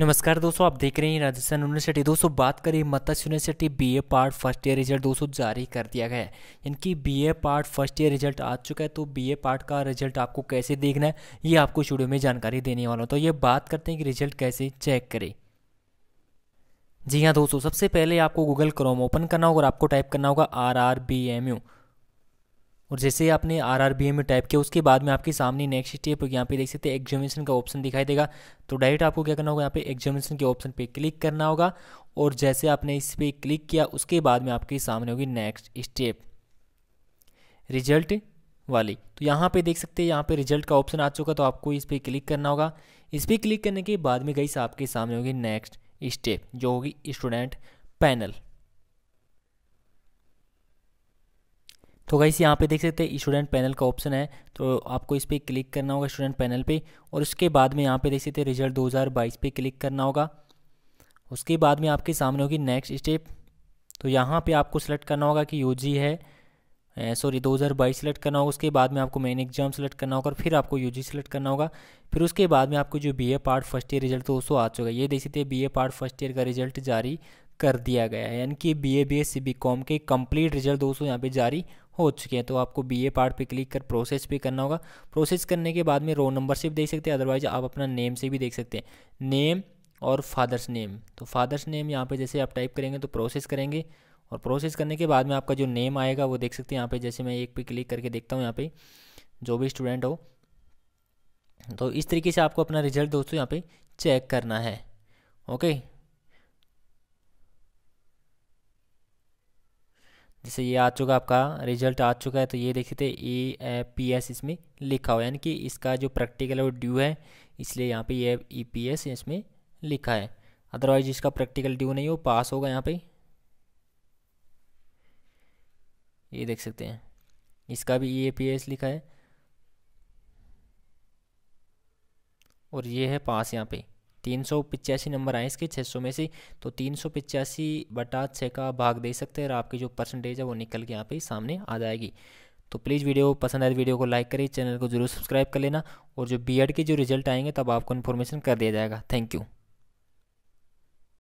नमस्कार दोस्तों आप देख रहे हैं राजस्थान यूनिवर्सिटी दोस्तों बात करें Matsya university BA part first year result दोस्तों जारी कर दिया गया है इनकी BA part first year result आ चुका है तो बीए पार्ट का रिजल्ट आपको कैसे देखना है ये आपको स्टूडियो में जानकारी देने वाला हूँ तो ये बात करते हैं कि रिजल्ट कैसे चेक करें जी हाँ दोस्तों सबसे पहले आपको गूगल क्रोम ओपन करना होगा और आपको टाइप करना होगा R R B M U और जैसे आपने आर आर बी ए में टाइप किया उसके बाद में आपके सामने नेक्स्ट स्टेप यहाँ पे देख सकते हैं एग्जामिनेशन का ऑप्शन दिखाई देगा तो डायरेक्ट आपको क्या करना होगा यहाँ पे एग्जामिनेशन के ऑप्शन पे क्लिक करना होगा और जैसे आपने इस पर क्लिक किया उसके बाद में आपके सामने होगी नेक्स्ट स्टेप रिजल्ट वाली तो यहाँ पे देख सकते हैं यहाँ पे रिजल्ट का ऑप्शन आ चुका तो आपको इस पर क्लिक करना होगा इस पर क्लिक करने के बाद में गई आपके सामने होगी नेक्स्ट स्टेप जो होगी स्टूडेंट पैनल तो गाइस यहाँ पे देख सकते हैं स्टूडेंट पैनल का ऑप्शन है तो आपको इस पर क्लिक करना होगा स्टूडेंट पैनल पे और उसके बाद में यहाँ पे देख सकते हैं रिजल्ट 2022 पे क्लिक करना होगा उसके बाद में आपके सामने होगी नेक्स्ट स्टेप तो यहाँ पे आपको सेलेक्ट करना होगा कि यू है सॉरी 2022 सेलेक्ट करना होगा उसके बाद में आपको मेन एग्जाम सेलेक्ट करना होगा और फिर आपको यू जी सेलेक्ट करना होगा फिर उसके बाद में आपको जो B A part first year result दोस्तों आ चुका है ये देख सकते हैं B A part first year का रिजल्ट जारी कर दिया गया है यानी कि B A B S C B com के कंप्लीट रिजल्ट दोस्तों यहाँ पे जारी हो चुकी है तो आपको बी ए पार्ट पर क्लिक कर प्रोसेस पे करना होगा प्रोसेस करने के बाद में रोल नंबर से भी देख सकते हैं अदरवाइज आप अपना नेम से भी देख सकते हैं नेम और फादर्स नेम तो फादर्स नेम यहाँ पे जैसे आप टाइप करेंगे तो प्रोसेस करेंगे और प्रोसेस करने के बाद में आपका जो नेम आएगा वो देख सकते हैं यहाँ पे जैसे मैं एक पे क्लिक करके देखता हूँ यहाँ पे जो भी स्टूडेंट हो तो इस तरीके से आपको अपना रिजल्ट दोस्तों यहाँ पे चेक करना है ओके जैसे ये आ चुका आपका रिजल्ट आ चुका है तो ये देख सकते हैं ए पी एस इसमें लिखा हुआ यानी कि इसका जो प्रैक्टिकल है वो ड्यू है इसलिए यहाँ पे ये ई पी एस इसमें लिखा है अदरवाइज इसका प्रैक्टिकल ड्यू नहीं हो पास होगा यहाँ पे ये देख सकते हैं इसका भी ई ए पी एस लिखा है और ये है पास यहाँ पे तीन सौ पिचासी नंबर आए इसके छः सौ में से तो तीन सौ पिचासी बटा छः का भाग दे सकते हैं और आपकी जो परसेंटेज है वो निकल के यहाँ पे सामने आ जाएगी तो प्लीज़ वीडियो पसंद आए वीडियो तो को लाइक करें चैनल को जरूर सब्सक्राइब कर लेना और जो एड के जो रिजल्ट आएंगे तब आपको इन्फॉर्मेशन कर दिया जाएगा थैंक यू